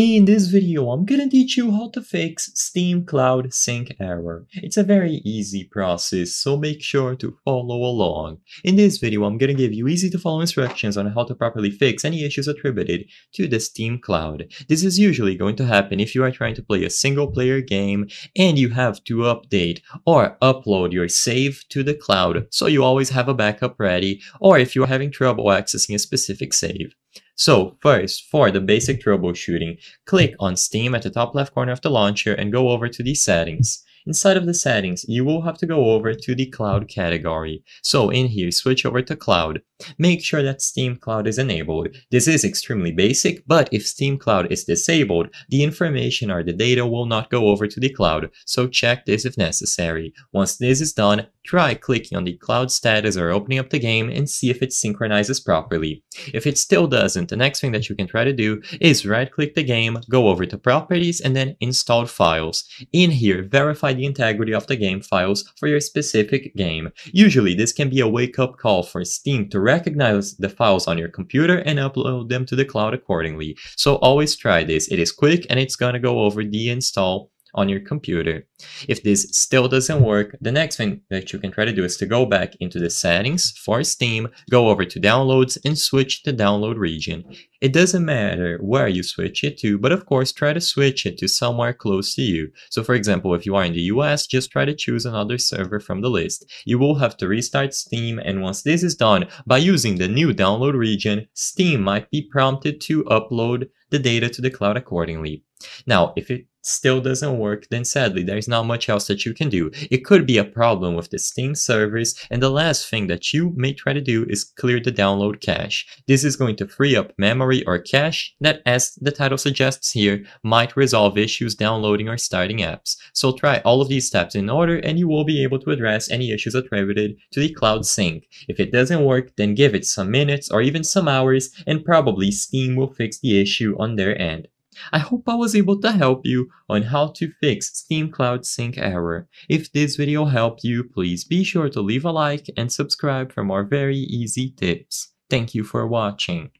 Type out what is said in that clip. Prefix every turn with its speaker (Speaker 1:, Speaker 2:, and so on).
Speaker 1: In this video, I'm gonna teach you how to fix Steam Cloud Sync error. It's a very easy process, so make sure to follow along. In this video, I'm gonna give you easy to follow instructions on how to properly fix any issues attributed to the Steam Cloud. This is usually going to happen if you are trying to play a single player game and you have to update or upload your save to the cloud so you always have a backup ready or if you are having trouble accessing a specific save. So first, for the basic troubleshooting, click on Steam at the top left corner of the launcher and go over to the settings. Inside of the settings, you will have to go over to the cloud category. So in here, switch over to cloud. Make sure that Steam Cloud is enabled. This is extremely basic, but if Steam Cloud is disabled, the information or the data will not go over to the cloud. So check this if necessary. Once this is done, try clicking on the cloud status or opening up the game and see if it synchronizes properly. If it still doesn't, the next thing that you can try to do is right click the game, go over to properties and then Install files. In here, verify the integrity of the game files for your specific game. Usually this can be a wake up call for Steam to recognize the files on your computer and upload them to the cloud accordingly. So always try this. It is quick and it's gonna go over the install on your computer. If this still doesn't work, the next thing that you can try to do is to go back into the settings for Steam, go over to downloads and switch the download region. It doesn't matter where you switch it to, but of course try to switch it to somewhere close to you. So for example, if you are in the US, just try to choose another server from the list. You will have to restart Steam and once this is done, by using the new download region, Steam might be prompted to upload the data to the cloud accordingly. Now, if it still doesn't work, then sadly there is not much else that you can do. It could be a problem with the Steam servers, and the last thing that you may try to do is clear the download cache. This is going to free up memory or cache that, as the title suggests here, might resolve issues downloading or starting apps. So try all of these steps in order and you will be able to address any issues attributed to the Cloud Sync. If it doesn't work, then give it some minutes or even some hours and probably Steam will fix the issue on their end. I hope I was able to help you on how to fix Steam Cloud Sync error. If this video helped you, please be sure to leave a like and subscribe for more very easy tips. Thank you for watching.